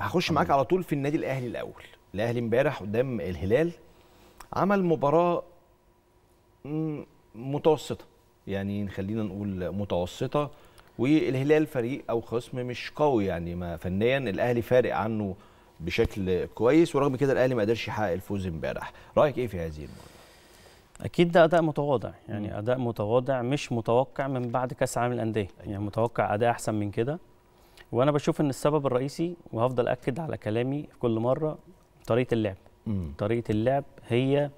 هخش معاك على طول في النادي الاهلي الاول الاهلي امبارح قدام الهلال عمل مباراه متوسطه يعني خلينا نقول متوسطه والهلال فريق او خصم مش قوي يعني ما فنيا الاهلي فارق عنه بشكل كويس ورغم كده الاهلي ما قدرش يحقق الفوز امبارح رايك ايه في هذه المباراه اكيد ده اداء متواضع يعني اداء متواضع مش متوقع من بعد كاس العالم الانديه يعني متوقع اداء احسن من كده وانا بشوف ان السبب الرئيسي وهفضل اكد على كلامي في كل مره طريقه اللعب مم. طريقه اللعب هي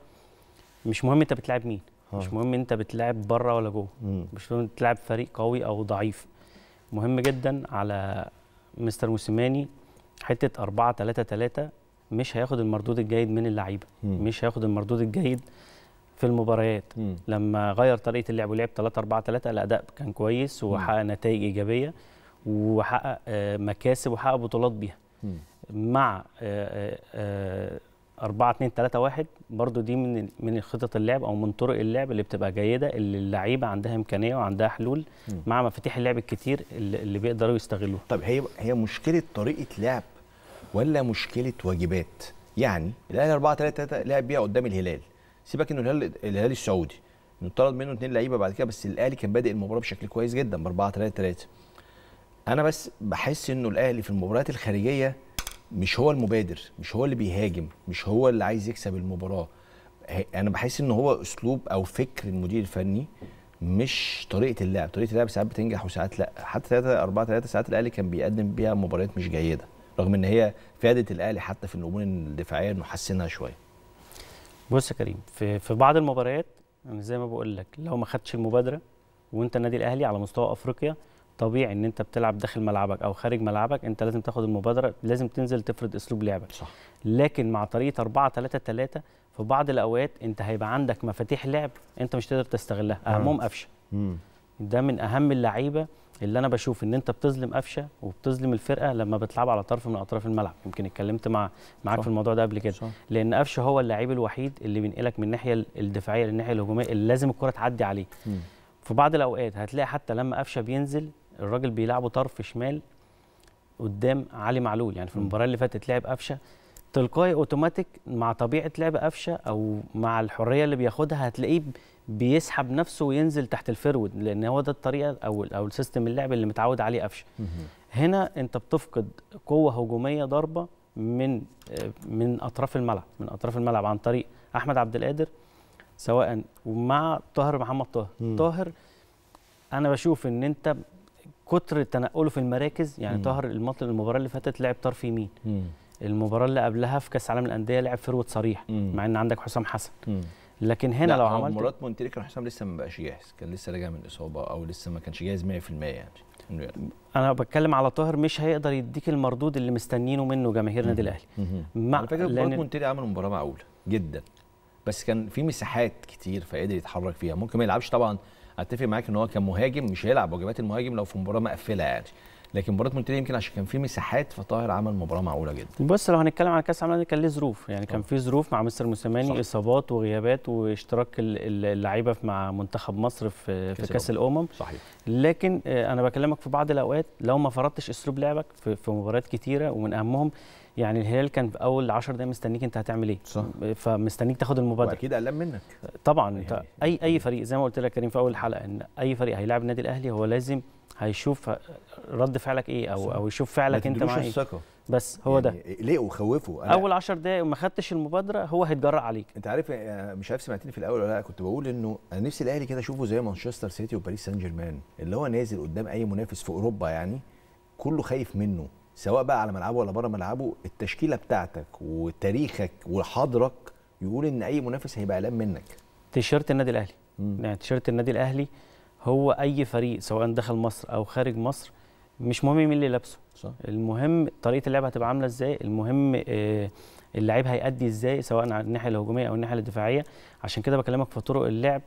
مش مهم انت بتلعب مين ها. مش مهم انت بتلعب بره ولا جوه مش مهم تلعب فريق قوي او ضعيف مهم جدا على مستر موسيماني حته 4 3 3 مش هياخد المردود الجيد من اللعيبه مش هياخد المردود الجيد في المباريات مم. لما غير طريقه اللعب ولعب 3 4 3 الاداء كان كويس وحقق نتائج ايجابيه وحقق آه، مكاسب وحقق بطولات بيها مع 4 2 3 1 برضو دي من من خطط اللعب او من طرق اللعب اللي بتبقى جيده اللي اللعيبه عندها امكانيه وعندها حلول مع مفاتيح اللعب الكتير اللي, بيقدروا يستغلوها طب هي هي مشكله طريقه لعب ولا مشكله واجبات يعني الاهلي 4 3 3 لعب بيها قدام الهلال سيبك انه الهلال الهلال السعودي انطرد منه اثنين لعيبه بعد كده بس الاهلي كان بادئ المباراه بشكل كويس جدا ب 4 3 3 انا بس بحس انه الاهلي في المباريات الخارجيه مش هو المبادر مش هو اللي بيهاجم مش هو اللي عايز يكسب المباراه انا بحس ان هو اسلوب او فكر المدير الفني مش طريقه اللعب طريقه اللعب ساعات بتنجح وساعات لا حتى 3 4 3 ساعات الاهلي كان بيقدم بيها مباريات مش جيده رغم ان هي فادت الاهلي حتى في الامور الدفاعيه انه حسنها شويه بص يا كريم في في بعض المباريات زي ما بقول لك لو ما خدتش المبادره وانت النادي الاهلي على مستوى افريقيا طبيعي ان انت بتلعب داخل ملعبك او خارج ملعبك انت لازم تاخد المبادره لازم تنزل تفرض اسلوب لعبك صح. لكن مع طريقه 4 3 3 في بعض الاوقات انت هيبقى عندك مفاتيح لعب انت مش تقدر تستغلها اهمهم قفشه ده من اهم اللعيبه اللي انا بشوف ان انت بتظلم قفشه وبتظلم الفرقه لما بتلعب على طرف من اطراف الملعب يمكن اتكلمت مع معاك في الموضوع ده قبل كده صح. لان قفشه هو اللعيب الوحيد اللي بينقلك من الناحيه الدفاعيه للناحيه الهجوميه اللي لازم الكره تعدي عليه مم. في بعض الاوقات هتلاقي حتى لما قفشه بينزل الراجل بيلعبه طرف شمال قدام علي معلول يعني في المباراه اللي فاتت لعب قفشه تلقائي اوتوماتيك مع طبيعه لعب قفشه او مع الحريه اللي بياخدها هتلاقيه بيسحب نفسه وينزل تحت الفرود لان هو ده الطريقه او او السيستم اللعب اللي متعود عليه قفشه هنا انت بتفقد قوه هجوميه ضربه من من اطراف الملعب من اطراف الملعب عن طريق احمد عبد القادر سواء ومع طاهر محمد طاهر طاهر انا بشوف ان انت كتر تنقله في المراكز يعني طاهر المباراه اللي فاتت لعب طرف يمين المباراه اللي قبلها في كاس عالم الانديه لعب فروت صريح مع ان عندك حسام حسن مم. لكن هنا لو عملت مباراه مونتيري كان حسام لسه ما بقاش جاهز كان لسه راجع من اصابه او لسه ما كانش جاهز 100% يعني انا بتكلم على طاهر مش هيقدر يديك المردود اللي مستنينه منه جماهير النادي الاهلي مع على فكره لأن... مونتري عمل مباراه معقوله جدا بس كان في مساحات كتير فقدر يتحرك فيها ممكن ما يلعبش طبعا اتفق معاك ان هو كمهاجم مش هيلعب واجبات المهاجم لو في مباراه مقفله يعني لكن مباراه مونتيري يمكن عشان كان في مساحات فطاهر عمل مباراه معقوله جدا بص لو هنتكلم على كاس العالم كان ليه ظروف يعني كان في ظروف مع مستر موسيماني اصابات وغيابات واشتراك اللعيبه مع منتخب مصر في كاس, كاس الامم صحيح لكن آه، انا بكلمك في بعض الاوقات لو ما فرضتش اسلوب لعبك في مباريات كتيره ومن اهمهم يعني الهلال كان في اول 10 دقايق مستنيك انت هتعمل ايه صح. فمستنيك تاخد المبادره اكيد قلقان منك طبعا يعني. انت اي اي فريق زي ما قلت لك كريم في اول الحلقه ان اي فريق هيلاعب النادي الاهلي هو لازم هيشوف رد فعلك ايه او صح. او يشوف فعلك انت مع ايه الثقه بس هو يعني ده ليه وخوفه اول 10 دقايق وما خدتش المبادره هو هيتجرأ عليك انت عارف آه، مش عارف سمعتني في الاول ولا لا كنت بقول انه انا نفسي الاهلي كده اشوفه زي مانشستر سيتي وباريس سان جيرمان اللي هو نازل قدام اي منافس في اوروبا يعني كله خايف منه سواء بقى على ملعبه ولا بره ملعبه التشكيله بتاعتك وتاريخك وحاضرك يقول ان اي منافس هيبقى اعلام منك تيشيرت النادي الاهلي مم. يعني تيشيرت النادي الاهلي هو اي فريق سواء دخل مصر او خارج مصر مش مهم مين اللي لابسه صح. المهم طريقه اللعب هتبقى عامله ازاي المهم آه اللعيب هيأدي ازاي سواء على الناحيه الهجوميه او الناحيه الدفاعيه عشان كده بكلمك في طرق اللعب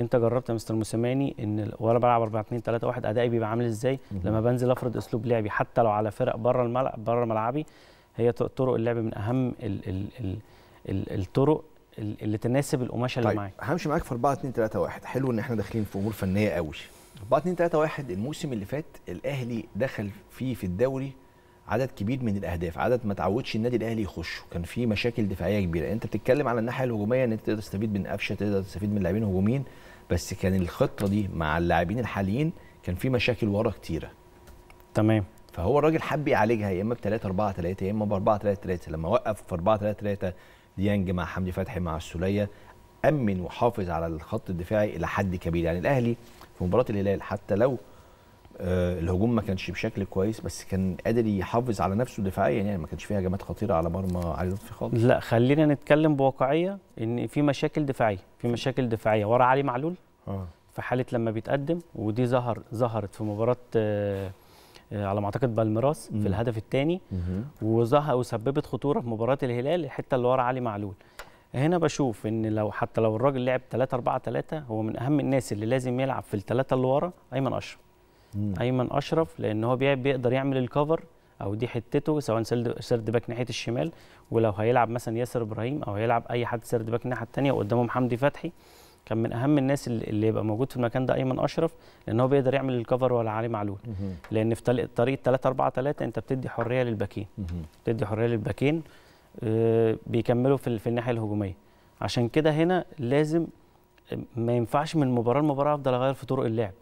انت جربت يا مستر موسيماني ان وانا بلعب 4 2 3 1 ادائي بيبقى عامل ازاي لما بنزل افرض اسلوب لعبي حتى لو على فرق بره الملعب بره ملعبي هي طرق اللعب من اهم الـ الـ الـ الـ الطرق اللي تناسب القماشه طيب. اللي معاك همشي معاك في 4 2 3 1 حلو ان احنا داخلين في امور فنيه قوي 4 2 3 1 الموسم اللي فات الاهلي دخل فيه في الدوري عدد كبير من الاهداف عدد ما تعودش النادي الاهلي يخشه كان في مشاكل دفاعيه كبيره انت بتتكلم على الناحيه الهجوميه ان انت تقدر تستفيد من قفشه تقدر تستفيد من لاعبين هجوميين بس كان الخطه دي مع اللاعبين الحاليين كان في مشاكل ورا كتيره تمام فهو الراجل حب يعالجها يا اما ب 3 4 3 يا اما ب 4 3 3 لما وقف في 4 3 3 ديانج مع حمدي فتحي مع السوليه امن وحافظ على الخط الدفاعي الى حد كبير يعني الاهلي في مباراه الهلال حتى لو آه، الهجوم ما كانش بشكل كويس بس كان قادر يحافظ على نفسه دفاعيا يعني ما كانش فيها هجمات خطيره على مرمى علي لطفي خالص لا خلينا نتكلم بواقعيه ان في مشاكل دفاعيه في مشاكل دفاعيه ورا علي معلول آه. في حاله لما بيتقدم ودي ظهر ظهرت في مباراه آه, آه، على ما اعتقد بالمراس في الهدف الثاني وظهر وسببت خطوره في مباراه الهلال الحته اللي ورا علي معلول هنا بشوف ان لو حتى لو الراجل لعب 3 4 3 هو من اهم الناس اللي لازم يلعب في الثلاثه اللي ورا ايمن اشرف مم. ايمن اشرف لان هو بيقدر يعمل الكفر او دي حتته سواء سرد باك ناحيه الشمال ولو هيلعب مثلا ياسر ابراهيم او هيلعب اي حد سرد باك الناحيه الثانيه وقدامهم حمدي فتحي كان من اهم الناس اللي يبقى موجود في المكان ده ايمن اشرف لان هو بيقدر يعمل الكفر ولا علي معلول لان في طريق 3 4 3 انت بتدي حريه للباكين بتدي حريه للباكين آه، بيكملوا في الناحيه الهجوميه عشان كده هنا لازم ما ينفعش من مباراه لمباراه افضل اغير في طرق اللعب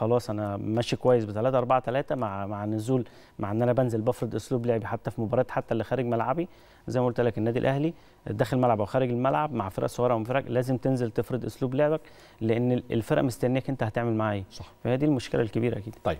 خلاص انا ماشي كويس ب 3 4 3 مع مع نزول مع ان انا بنزل بفرض اسلوب لعبي حتى في مباريات حتى اللي خارج ملعبي زي ما قلت لك النادي الاهلي داخل الملعب او خارج الملعب مع فرق صغيره ومن فرق لازم تنزل تفرض اسلوب لعبك لان الفرق مستنيك انت هتعمل معايا ايه فهي دي المشكله الكبيره اكيد طيب